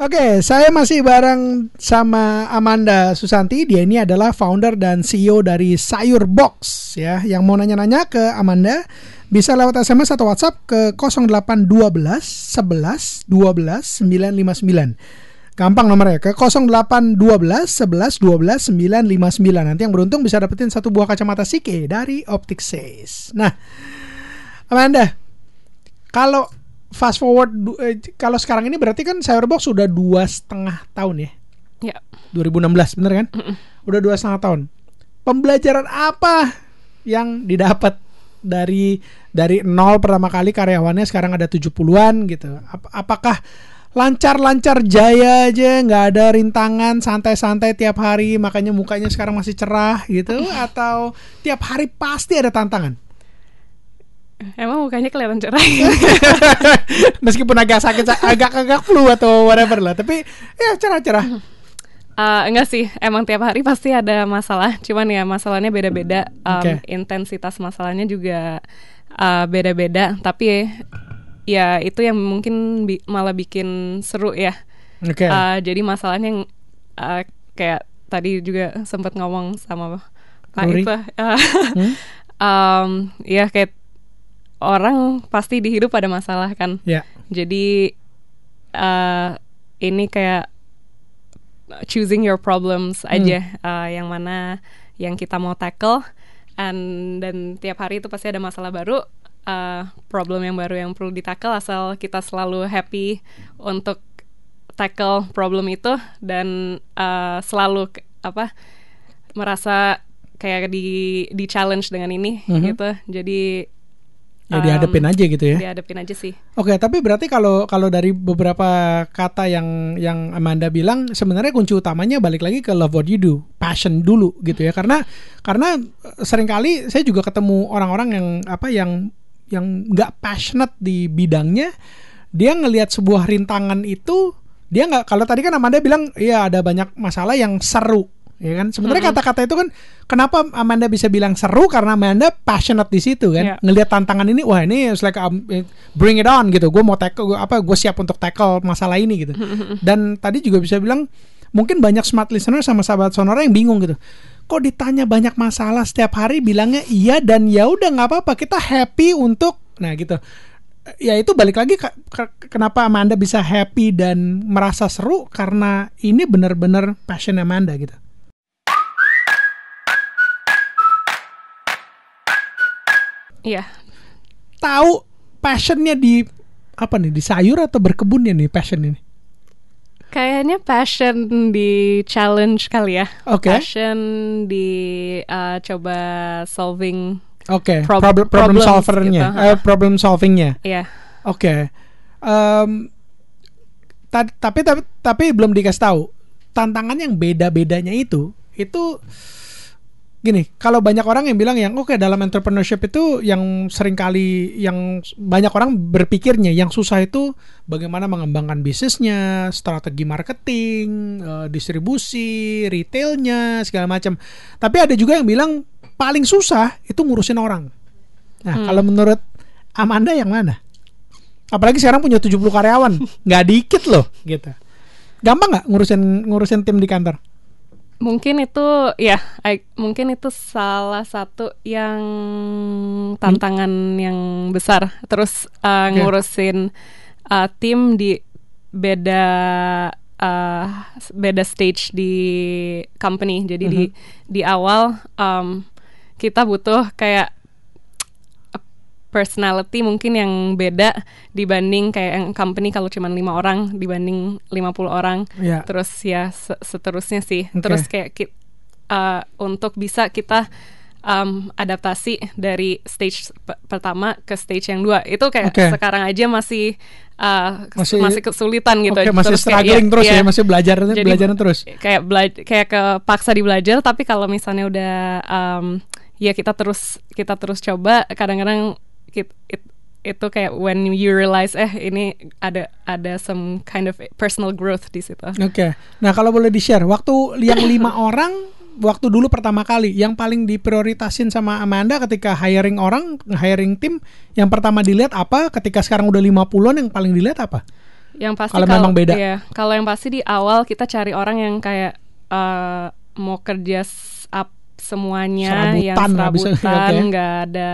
Oke, okay, saya masih bareng sama Amanda Susanti. Dia ini adalah founder dan CEO dari Sayur Box ya. Yang mau nanya-nanya ke Amanda bisa lewat SMS atau WhatsApp ke 0812 11 12 959. Gampang nomornya ke 0812 11 12 959. Nanti yang beruntung bisa dapetin satu buah kacamata Sike dari Optic Says. Nah, Amanda, kalau fast forward eh, kalau sekarang ini berarti kan Cyberbox sudah dua setengah tahun ya? Ya. 2016 bener kan? Mm -mm. Udah dua setengah tahun. Pembelajaran apa yang didapat dari dari nol pertama kali karyawannya sekarang ada 70-an gitu. Ap apakah lancar-lancar jaya aja, nggak ada rintangan, santai-santai tiap hari, makanya mukanya sekarang masih cerah gitu iya. atau tiap hari pasti ada tantangan? Emang mukanya kelihatan cerah. Ya? Meskipun agak sakit, agak-agak flu atau whatever lah, tapi ya cerah-cerah. Uh, eh, enggak sih, emang tiap hari pasti ada masalah. Cuman ya masalahnya beda-beda, um, okay. intensitas masalahnya juga uh, beda-beda. Tapi ya itu yang mungkin bi malah bikin seru ya. Okay. Uh, eh, jadi masalahnya uh, kayak tadi juga sempat ngomong sama Pak Ruri. uh, hmm? um, ya kayak orang pasti di hidup ada masalah kan. Ya. Jadi uh, ini kayak choosing your problems hmm. aja hmm. uh, yang mana yang kita mau tackle and dan tiap hari itu pasti ada masalah baru uh, problem yang baru yang perlu ditackle asal kita selalu happy untuk tackle problem itu dan uh, selalu apa merasa kayak di di challenge dengan ini -hmm. gitu jadi ya um, aja gitu ya dihadapin aja sih oke tapi berarti kalau kalau dari beberapa kata yang yang Amanda bilang sebenarnya kunci utamanya balik lagi ke love what you do passion dulu gitu ya karena karena eh, seringkali saya juga ketemu orang-orang yang apa yang yang nggak passionate di bidangnya dia ngelihat sebuah rintangan itu dia nggak kalau tadi kan Amanda bilang iya ada banyak masalah yang seru ya kan sebenarnya kata-kata itu kan kenapa Amanda bisa bilang seru karena Amanda passionate di situ kan yeah. ngelihat tantangan ini wah ini like um, bring it on gitu gue mau tackle gua, apa gue siap untuk tackle masalah ini gitu dan tadi juga bisa bilang mungkin banyak smart listener sama sahabat sonora yang bingung gitu kok ditanya banyak masalah setiap hari bilangnya iya dan ya udah nggak apa-apa kita happy untuk nah gitu ya itu balik lagi kenapa Amanda bisa happy dan merasa seru karena ini benar-benar passion Amanda gitu Iya. Tahu passionnya di apa nih? Di sayur atau berkebun ya nih passion ini? Kayaknya passion di challenge kali ya. Oke. Okay. Passion di uh, coba solving. Oke. Okay. Prob problem problem gitu. solvernya. Gitu, uh, problem solvingnya. Iya. Yeah. Oke. Okay. Um, ta tapi tapi tapi belum dikasih tahu tantangan yang beda bedanya itu itu gini, kalau banyak orang yang bilang yang oke okay, dalam entrepreneurship itu yang sering kali yang banyak orang berpikirnya yang susah itu bagaimana mengembangkan bisnisnya, strategi marketing, eh, distribusi, retailnya segala macam. Tapi ada juga yang bilang paling susah itu ngurusin orang. Nah, hmm. kalau menurut Amanda yang mana? Apalagi sekarang punya 70 karyawan, nggak dikit loh gitu. Gampang nggak ngurusin ngurusin tim di kantor? mungkin itu ya I, mungkin itu salah satu yang hmm? tantangan hmm. yang besar terus uh, ngurusin uh, tim di beda uh, beda stage di company jadi uh -huh. di mm-hmm. di awal um, kita butuh kayak personality mungkin yang beda dibanding kayak yang company kalau cuma lima orang dibanding 50 orang yeah. terus ya seterusnya sih okay. terus kayak uh, untuk bisa kita um, adaptasi dari stage pertama ke stage yang dua itu kayak okay. sekarang aja masih uh, masih, masih kesulitan gitu okay, masih terus struggling kayak, terus ya, ya masih belajar jadi, belajar terus kayak bela kayak kepaksa di belajar tapi kalau misalnya udah um, ya kita terus kita terus coba kadang-kadang it, it itu kayak when you realize eh ini ada ada some kind of personal growth di situ. Oke. Okay. Nah, kalau boleh di-share, waktu yang lima orang waktu dulu pertama kali yang paling diprioritasin sama Amanda ketika hiring orang, hiring tim, yang pertama dilihat apa? Ketika sekarang udah 50-an yang paling dilihat apa? Yang pasti kalau memang beda. Iya, kalau yang pasti di awal kita cari orang yang kayak uh, mau kerja up semuanya serabutan yang serabutan, nggak okay. ada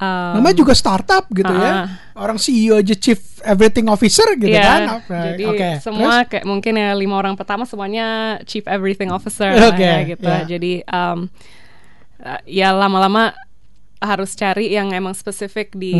um, namanya juga startup gitu uh, ya uh-uh. orang CEO aja chief everything officer gitu yeah, kan okay. jadi okay. semua Terus? kayak mungkin ya lima orang pertama semuanya chief everything officer okay. lah ya, gitu yeah. jadi um, uh, ya lama-lama harus cari yang emang spesifik di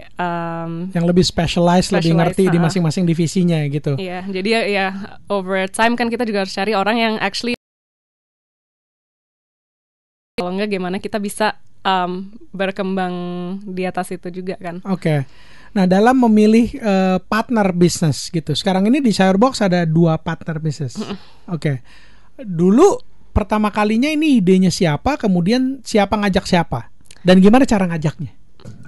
hmm. um, yang lebih specialized, specialized lebih ngerti uh, di uh-uh. masing-masing divisinya gitu. Iya, yeah, jadi ya, ya over time kan kita juga harus cari orang yang actually kalau enggak gimana kita bisa um, berkembang di atas itu juga kan. Oke. Okay. Nah, dalam memilih uh, partner bisnis gitu. Sekarang ini di Sharebox ada dua partner bisnis. Oke. Okay. Dulu pertama kalinya ini idenya siapa, kemudian siapa ngajak siapa? Dan gimana cara ngajaknya?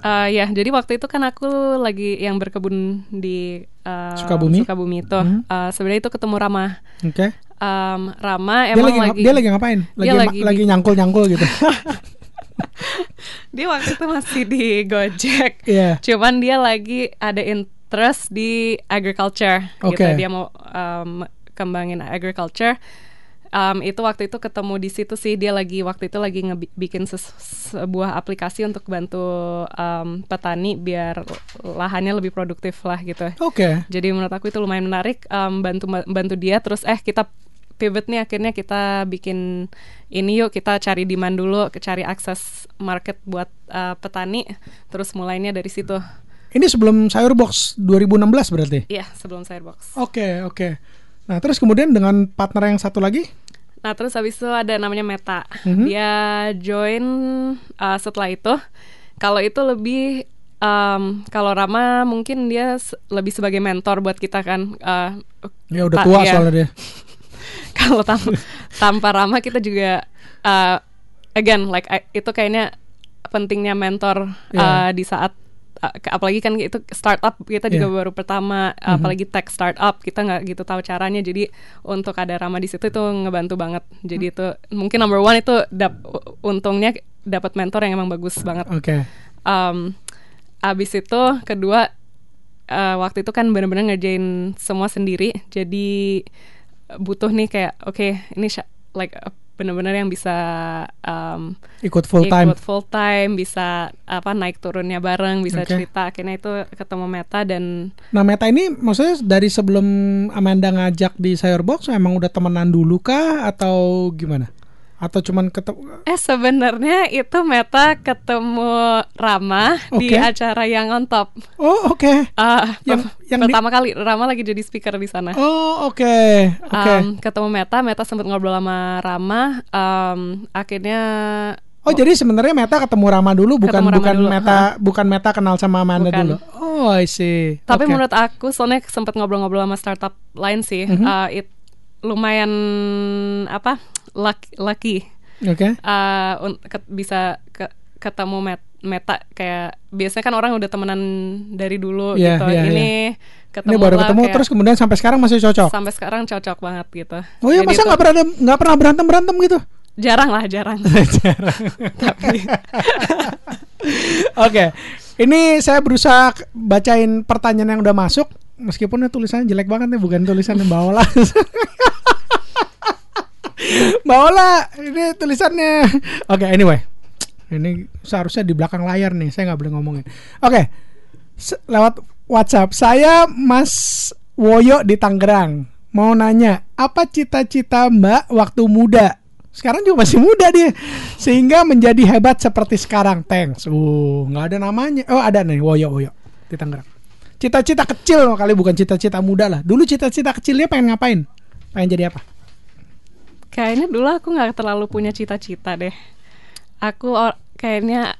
Uh, ya, jadi waktu itu kan aku lagi yang berkebun di uh, Sukabumi. Sukabumi itu. Hmm. Uh, Sebenarnya itu ketemu Rama. Oke. Okay. Um, Rama emang dia lagi, lagi dia lagi ngapain? Lagi dia lagi, lagi nyangkul nyangkul gitu. dia waktu itu masih di Gojek. Yeah. Cuman dia lagi ada interest di agriculture. Okay. Gitu. Dia mau um, kembangin agriculture. Um, itu waktu itu ketemu di situ sih dia lagi waktu itu lagi ngebikin sebuah aplikasi untuk bantu um, petani biar lahannya lebih produktif lah gitu. Oke. Okay. Jadi menurut aku itu lumayan menarik um, bantu bantu dia terus eh kita pivot nih akhirnya kita bikin ini yuk kita cari demand dulu, cari akses market buat uh, petani, terus mulainya dari situ. Ini sebelum sayur box 2016 berarti? Iya, sebelum sayur box. Oke, okay, oke. Okay. Nah, terus kemudian dengan partner yang satu lagi? Nah, terus habis itu ada namanya Meta. Mm -hmm. Dia join uh, setelah itu. Kalau itu lebih um, kalau Rama mungkin dia lebih sebagai mentor buat kita kan. Uh, ya udah tua ya. soalnya dia. kalau tam tanpa Rama kita juga uh, again like I, itu kayaknya pentingnya mentor yeah. Iya. uh, di saat uh, apalagi kan itu startup kita juga iya. baru pertama mm-hmm. apalagi tech startup kita nggak gitu tahu caranya jadi untuk ada Rama di situ itu ngebantu banget jadi mm. itu mungkin number one itu dap- untungnya dapat mentor yang emang bagus banget. Oke. Okay. Um, abis itu kedua uh, waktu itu kan benar-benar ngerjain semua sendiri jadi butuh nih kayak oke okay, ini like eh, benar-benar yang bisa um, ikut full ikut time ikut full time bisa apa naik turunnya bareng bisa okay. cerita akhirnya itu ketemu Meta dan nah Meta ini maksudnya dari sebelum Amanda ngajak di Sayur emang udah temenan dulu kah atau gimana atau cuman ketemu eh sebenarnya itu Meta ketemu Rama okay. di acara yang on top oh oke okay. uh, yang, pertama kali Rama lagi jadi speaker di sana oh oke okay. okay. um, ketemu Meta Meta sempat ngobrol sama Rama um, akhirnya Oh, oh jadi sebenarnya Meta ketemu Rama dulu bukan Rama bukan dulu. Meta huh? bukan Meta kenal sama Amanda bukan. dulu. Oh, I see. Tapi okay. menurut aku soalnya sempat ngobrol-ngobrol sama startup lain sih. Mm -hmm. uh, it lumayan apa? lucky, lucky. Oke. Okay. Eh, uh, ke, bisa ke, ketemu met, meta kayak biasanya kan orang udah temenan dari dulu yeah, gitu. Yeah, ini yeah. ketemu ini baru lah, ketemu kayak, terus kemudian sampai sekarang masih cocok. Sampai sekarang cocok banget gitu. Oh iya masa nggak pernah nggak pernah berantem berantem gitu? Jarang lah jarang. Tapi. Oke. Okay. Ini saya berusaha bacain pertanyaan yang udah masuk meskipun tulisannya jelek banget nih bukan tulisan yang bawah lah. Mbak ini tulisannya. Oke, okay, anyway. Ini seharusnya di belakang layar nih, saya nggak boleh ngomongin. Oke. Okay. Lewat WhatsApp. Saya Mas Woyo di Tangerang. Mau nanya, apa cita-cita Mbak waktu muda? Sekarang juga masih muda dia. Sehingga menjadi hebat seperti sekarang. Thanks. Uh, nggak ada namanya. Oh, ada nih, Woyo Woyo di Tangerang. Cita-cita kecil kali bukan cita-cita muda lah. Dulu cita-cita kecilnya pengen ngapain? Pengen jadi apa? kayaknya dulu aku nggak terlalu punya cita-cita deh aku or kayaknya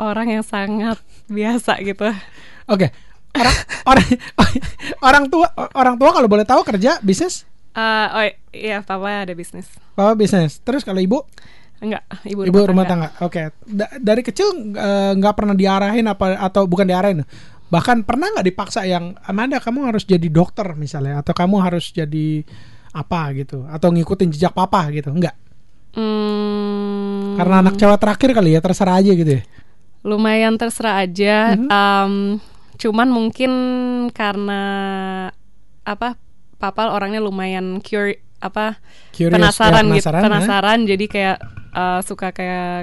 orang yang sangat biasa gitu oke okay. orang orang orang tua orang tua kalau boleh tahu kerja bisnis uh, oh iya papa ada bisnis papa bisnis terus kalau ibu Enggak, ibu rumah ibu rumah tangga. tangga. Oke, okay. dari kecil eh, nggak uh, pernah diarahin apa atau bukan diarahin, bahkan pernah nggak dipaksa yang Amanda kamu harus jadi dokter misalnya atau kamu harus jadi apa gitu atau ngikutin jejak papa gitu enggak hmm. karena anak cewek terakhir kali ya terserah aja gitu ya lumayan terserah aja -hmm. um, cuman mungkin karena apa papa orangnya lumayan curi apa Curious, penasaran, ya, penasaran gitu penasaran, ya. penasaran ya? jadi kayak uh, suka kayak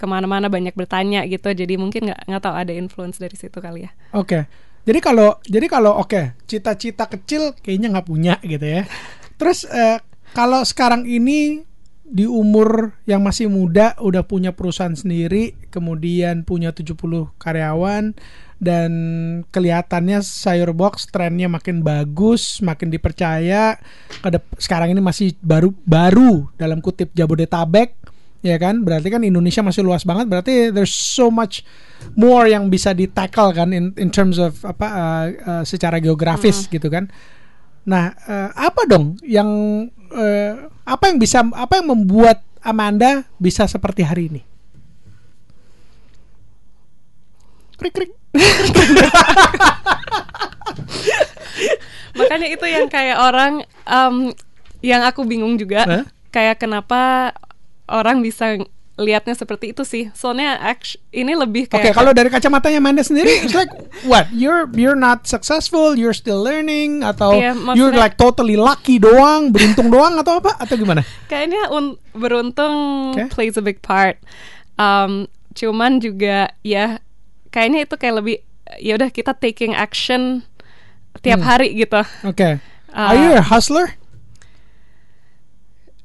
kemana-mana banyak bertanya gitu jadi mungkin nggak nggak tahu ada influence dari situ kali ya oke okay. jadi kalau jadi kalau oke okay, cita-cita kecil kayaknya nggak punya gitu ya Terus eh, kalau sekarang ini di umur yang masih muda udah punya perusahaan sendiri, kemudian punya 70 karyawan dan kelihatannya sayur box trennya makin bagus, makin dipercaya. Sekarang ini masih baru baru dalam kutip Jabodetabek ya kan berarti kan Indonesia masih luas banget berarti there's so much more yang bisa di kan in in terms of apa uh, uh, secara geografis -hmm. gitu kan Nah, eh, apa dong yang eh, apa yang bisa apa yang membuat Amanda bisa seperti hari ini? Krik krik. Makanya itu yang kayak orang um, yang aku bingung juga, huh? kayak kenapa orang bisa lihatnya seperti itu sih. Soalnya ini lebih kayak Oke, okay, kalau dari kacamatanya Manda sendiri it's like what? You're you're not successful, you're still learning atau yeah, you're like totally lucky doang, beruntung doang atau apa atau gimana? Kayaknya un beruntung okay. plays a big part. Um, cuman juga ya kayaknya itu kayak lebih ya udah kita taking action tiap hmm. hari gitu. Oke. Okay. Uh, Are you a hustler?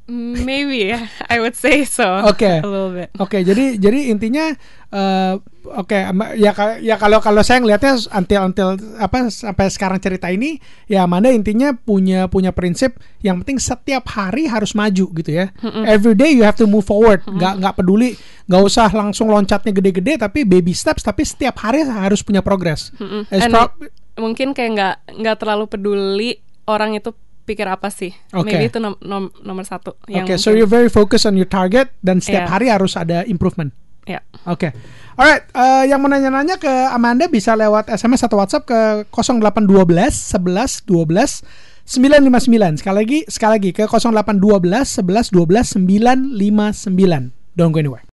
Maybe ya, I would say so. Oke. Okay. A little bit. Oke, okay, jadi jadi intinya uh, eh, oke okay, ya ya kalau kalau saya ngelihatnya until until apa sampai sekarang cerita ini ya Amanda intinya punya punya prinsip yang penting setiap hari harus maju gitu ya. Mm-mm. Every day you have to move forward. Mm-mm. Gak nggak peduli, nggak usah langsung loncatnya gede-gede tapi baby steps tapi setiap hari harus punya progress. Pro- mungkin kayak nggak nggak terlalu peduli orang itu pikir apa sih. Okay. Maybe itu nom nom nomor satu. Oke, okay, so you're very focused on your target dan setiap yeah. hari harus ada improvement. Ya. Yeah. Oke. Okay. Alright, uh, yang mau nanya-nanya ke Amanda bisa lewat SMS atau WhatsApp ke 0812 11 12 959. Sekali lagi, sekali lagi ke 0812 11 12 959. Don't go anywhere.